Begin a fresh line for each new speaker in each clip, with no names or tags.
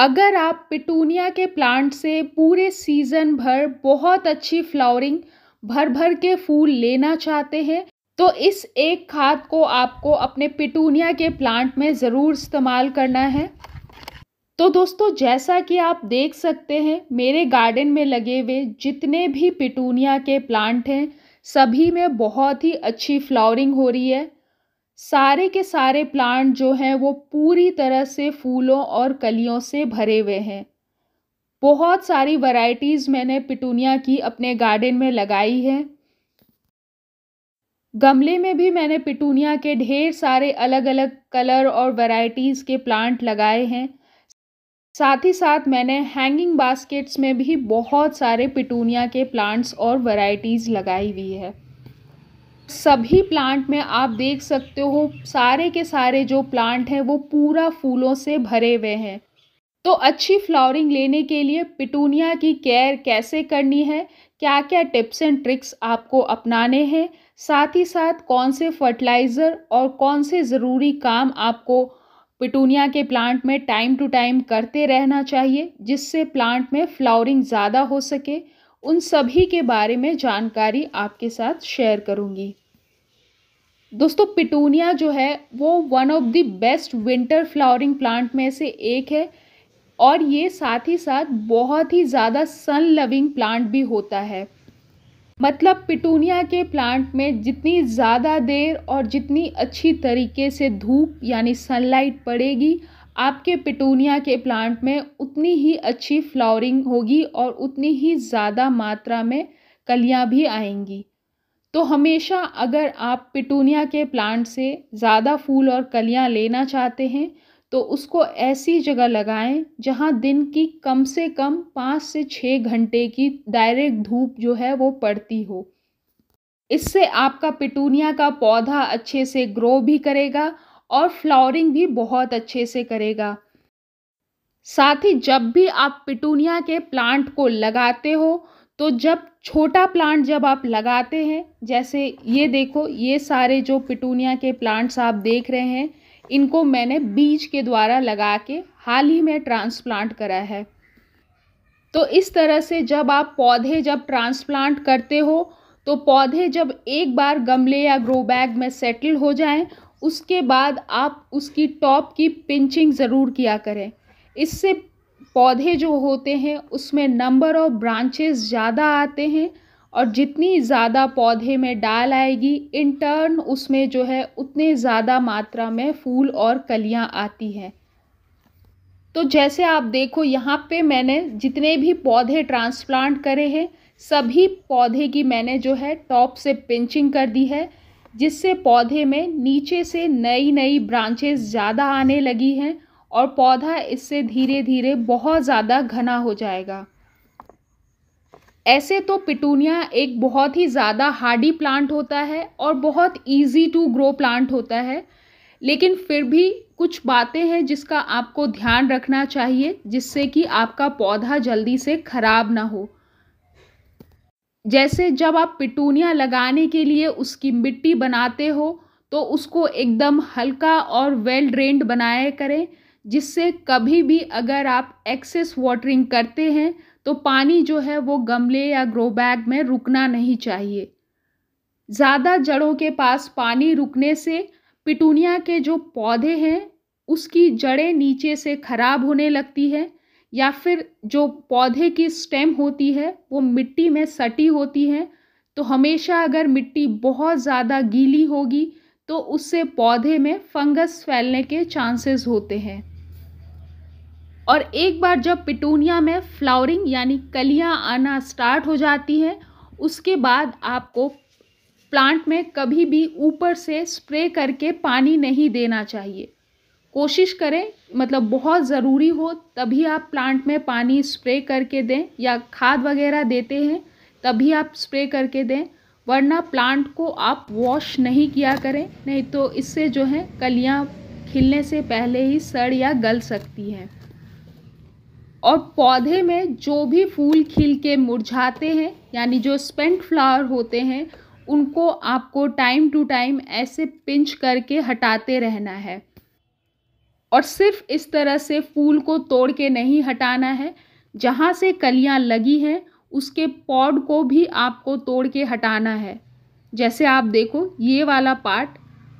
अगर आप पिटूनिया के प्लांट से पूरे सीज़न भर बहुत अच्छी फ्लावरिंग भर भर के फूल लेना चाहते हैं तो इस एक खाद को आपको अपने पिटूनिया के प्लांट में ज़रूर इस्तेमाल करना है तो दोस्तों जैसा कि आप देख सकते हैं मेरे गार्डन में लगे हुए जितने भी पिटूनिया के प्लांट हैं सभी में बहुत ही अच्छी फ्लावरिंग हो रही है सारे के सारे प्लांट जो हैं वो पूरी तरह से फूलों और कलियों से भरे हुए हैं बहुत सारी वैरायटीज़ मैंने पिटूनिया की अपने गार्डन में लगाई है गमले में भी मैंने पिटूनिया के ढेर सारे अलग अलग कलर और वैरायटीज़ के प्लांट लगाए हैं साथ ही साथ मैंने हैंगिंग बास्केट्स में भी बहुत सारे पिटूनिया के प्लांट्स और वैरायटीज़ लगाई हुई है सभी प्लांट में आप देख सकते हो सारे के सारे जो प्लांट हैं वो पूरा फूलों से भरे हुए हैं तो अच्छी फ्लावरिंग लेने के लिए पिटूनिया की केयर कैसे करनी है क्या क्या टिप्स एंड ट्रिक्स आपको अपनाने हैं साथ ही साथ कौन से फर्टिलाइज़र और कौन से ज़रूरी काम आपको पिटूनिया के प्लांट में टाइम टू टाइम करते रहना चाहिए जिससे प्लांट में फ्लावरिंग ज़्यादा हो सके उन सभी के बारे में जानकारी आपके साथ शेयर करूँगी दोस्तों पिटूनिया जो है वो one of the best winter flowering plant में से एक है और ये साथ ही साथ बहुत ही ज़्यादा सन लविंग प्लांट भी होता है मतलब पिटूनिया के प्लांट में जितनी ज़्यादा देर और जितनी अच्छी तरीके से धूप यानी सनलाइट पड़ेगी आपके पिटूनिया के प्लांट में उतनी ही अच्छी फ्लावरिंग होगी और उतनी ही ज़्यादा मात्रा में कलियाँ भी आएंगी तो हमेशा अगर आप पिटूनिया के प्लांट से ज़्यादा फूल और कलियाँ लेना चाहते हैं तो उसको ऐसी जगह लगाएं जहाँ दिन की कम से कम पाँच से छः घंटे की डायरेक्ट धूप जो है वो पड़ती हो इससे आपका पिटूनिया का पौधा अच्छे से ग्रो भी करेगा और फ्लावरिंग भी बहुत अच्छे से करेगा साथ ही जब भी आप पिटूनिया के प्लांट को लगाते हो तो जब छोटा प्लांट जब आप लगाते हैं जैसे ये देखो ये सारे जो पिटूनिया के प्लांट्स आप देख रहे हैं इनको मैंने बीज के द्वारा लगा के हाल ही में ट्रांसप्लांट करा है तो इस तरह से जब आप पौधे जब ट्रांसप्लांट करते हो तो पौधे जब एक बार गमले या ग्रो बैग में सेटल हो जाएं उसके बाद आप उसकी टॉप की पिंचिंग ज़रूर किया करें इससे पौधे जो होते हैं उसमें नंबर ऑफ़ ब्रांचेज़ ज़्यादा आते हैं और जितनी ज़्यादा पौधे में डाल आएगी इन टर्न उसमें जो है उतने ज़्यादा मात्रा में फूल और कलियाँ आती हैं तो जैसे आप देखो यहाँ पे मैंने जितने भी पौधे ट्रांसप्लांट करे हैं सभी पौधे की मैंने जो है टॉप से पिंचिंग कर दी है जिससे पौधे में नीचे से नई नई ब्रांचेस ज़्यादा आने लगी हैं और पौधा इससे धीरे धीरे बहुत ज़्यादा घना हो जाएगा ऐसे तो पिटूनिया एक बहुत ही ज़्यादा हार्डी प्लांट होता है और बहुत इजी टू ग्रो प्लांट होता है लेकिन फिर भी कुछ बातें हैं जिसका आपको ध्यान रखना चाहिए जिससे कि आपका पौधा जल्दी से ख़राब ना हो जैसे जब आप पिटूनिया लगाने के लिए उसकी मिट्टी बनाते हो तो उसको एकदम हल्का और वेल ड्रेन्ड बनाया करें जिससे कभी भी अगर आप एक्सेस वाटरिंग करते हैं तो पानी जो है वो गमले या ग्रो बैग में रुकना नहीं चाहिए ज़्यादा जड़ों के पास पानी रुकने से पिटूनिया के जो पौधे हैं उसकी जड़ें नीचे से खराब होने लगती है या फिर जो पौधे की स्टेम होती है वो मिट्टी में सटी होती है तो हमेशा अगर मिट्टी बहुत ज़्यादा गीली होगी तो उससे पौधे में फंगस फैलने के चांसेस होते हैं और एक बार जब पिटूनिया में फ्लावरिंग यानी कलियां आना स्टार्ट हो जाती है उसके बाद आपको प्लांट में कभी भी ऊपर से स्प्रे करके पानी नहीं देना चाहिए कोशिश करें मतलब बहुत ज़रूरी हो तभी आप प्लांट में पानी स्प्रे करके दें या खाद वगैरह देते हैं तभी आप स्प्रे करके दें वरना प्लांट को आप वॉश नहीं किया करें नहीं तो इससे जो है कलियाँ खिलने से पहले ही सड़ या गल सकती हैं और पौधे में जो भी फूल खिल के मुरझाते हैं यानी जो स्पेंट फ्लावर होते हैं उनको आपको टाइम टू टाइम ऐसे पिंच करके हटाते रहना है और सिर्फ इस तरह से फूल को तोड़ के नहीं हटाना है जहाँ से कलियाँ लगी हैं उसके पॉड को भी आपको तोड़ के हटाना है जैसे आप देखो ये वाला पार्ट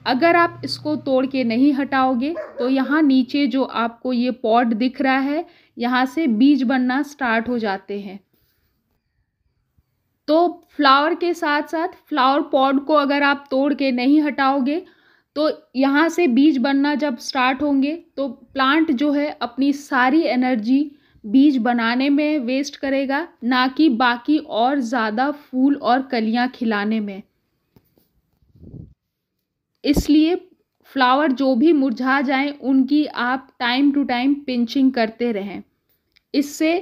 अगर आप इसको तोड़ के नहीं हटाओगे तो यहाँ नीचे जो आपको ये पॉड दिख रहा है यहाँ से बीज बनना स्टार्ट हो जाते हैं तो फ्लावर के साथ साथ फ्लावर पॉड को अगर आप तोड़ के नहीं हटाओगे तो यहाँ से बीज बनना जब स्टार्ट होंगे तो प्लांट जो है अपनी सारी एनर्जी बीज बनाने में वेस्ट करेगा ना कि बाकी और ज़्यादा फूल और कलियाँ खिलाने में इसलिए फ्लावर जो भी मुरझा जाएं उनकी आप टाइम टू टाइम पिंचिंग करते रहें इससे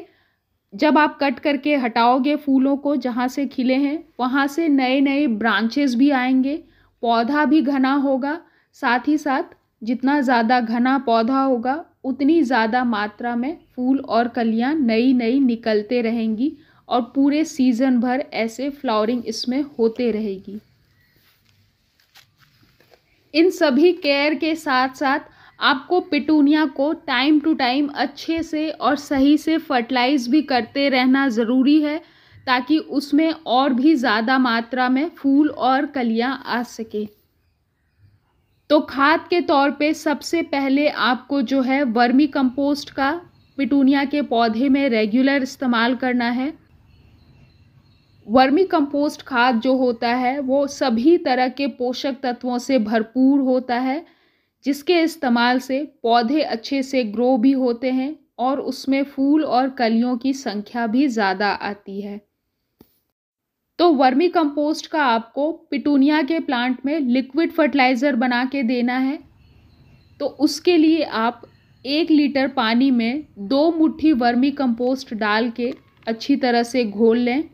जब आप कट करके हटाओगे फूलों को जहाँ से खिले हैं वहाँ से नए नए ब्रांचेस भी आएंगे पौधा भी घना होगा साथ ही साथ जितना ज़्यादा घना पौधा होगा उतनी ज़्यादा मात्रा में फूल और कलियाँ नई नई निकलते रहेंगी और पूरे सीज़न भर ऐसे फ्लावरिंग इसमें होते रहेगी इन सभी केयर के साथ साथ आपको पिटूनिया को टाइम टू टाइम अच्छे से और सही से फर्टिलाइज भी करते रहना ज़रूरी है ताकि उसमें और भी ज़्यादा मात्रा में फूल और कलियां आ सके तो खाद के तौर पे सबसे पहले आपको जो है वर्मी कंपोस्ट का पिटूनिया के पौधे में रेगुलर इस्तेमाल करना है वर्मी कंपोस्ट खाद जो होता है वो सभी तरह के पोषक तत्वों से भरपूर होता है जिसके इस्तेमाल से पौधे अच्छे से ग्रो भी होते हैं और उसमें फूल और कलियों की संख्या भी ज़्यादा आती है तो वर्मी कंपोस्ट का आपको पिटूनिया के प्लांट में लिक्विड फर्टिलाइज़र बना के देना है तो उसके लिए आप एक लीटर पानी में दो मुट्ठी वर्मी कंपोस्ट डाल के अच्छी तरह से घोल लें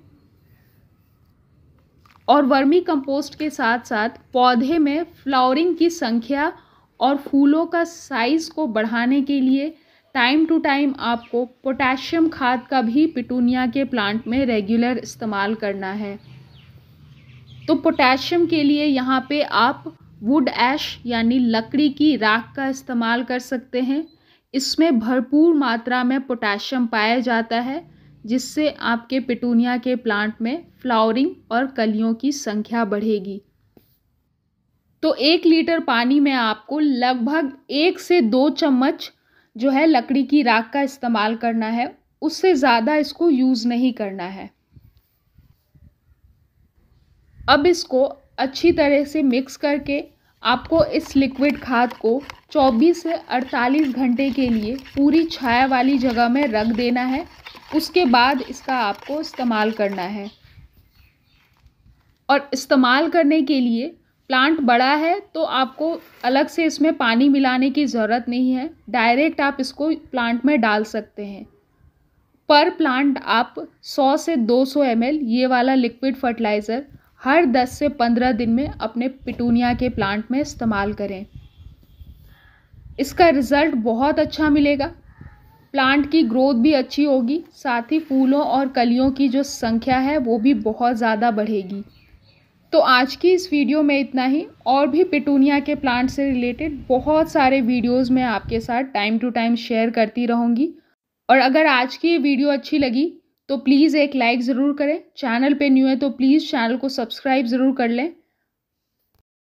और वर्मी कंपोस्ट के साथ साथ पौधे में फ्लावरिंग की संख्या और फूलों का साइज़ को बढ़ाने के लिए टाइम टू टाइम आपको पोटेशियम खाद का भी पिटूनिया के प्लांट में रेगुलर इस्तेमाल करना है तो पोटेशियम के लिए यहाँ पे आप वुड ऐश यानी लकड़ी की राख का इस्तेमाल कर सकते हैं इसमें भरपूर मात्रा में पोटेशियम पाया जाता है जिससे आपके पिटूनिया के प्लांट में फ्लावरिंग और कलियों की संख्या बढ़ेगी तो एक लीटर पानी में आपको लगभग एक से दो चम्मच जो है लकड़ी की राख का इस्तेमाल करना है उससे ज़्यादा इसको यूज़ नहीं करना है अब इसको अच्छी तरह से मिक्स करके आपको इस लिक्विड खाद को 24 से 48 घंटे के लिए पूरी छाया वाली जगह में रख देना है उसके बाद इसका आपको इस्तेमाल करना है और इस्तेमाल करने के लिए प्लांट बड़ा है तो आपको अलग से इसमें पानी मिलाने की ज़रूरत नहीं है डायरेक्ट आप इसको प्लांट में डाल सकते हैं पर प्लांट आप 100 से 200 सौ ये वाला लिक्विड फर्टिलाइज़र हर 10 से 15 दिन में अपने पिटूनिया के प्लांट में इस्तेमाल करें इसका रिज़ल्ट बहुत अच्छा मिलेगा प्लांट की ग्रोथ भी अच्छी होगी साथ ही फूलों और कलियों की जो संख्या है वो भी बहुत ज़्यादा बढ़ेगी तो आज की इस वीडियो में इतना ही और भी पिटूनिया के प्लांट से रिलेटेड बहुत सारे वीडियोस मैं आपके साथ टाइम टू टाइम शेयर करती रहूँगी और अगर आज की ये वीडियो अच्छी लगी तो प्लीज़ एक लाइक ज़रूर करें चैनल पे न्यू है तो प्लीज़ चैनल को सब्सक्राइब ज़रूर कर लें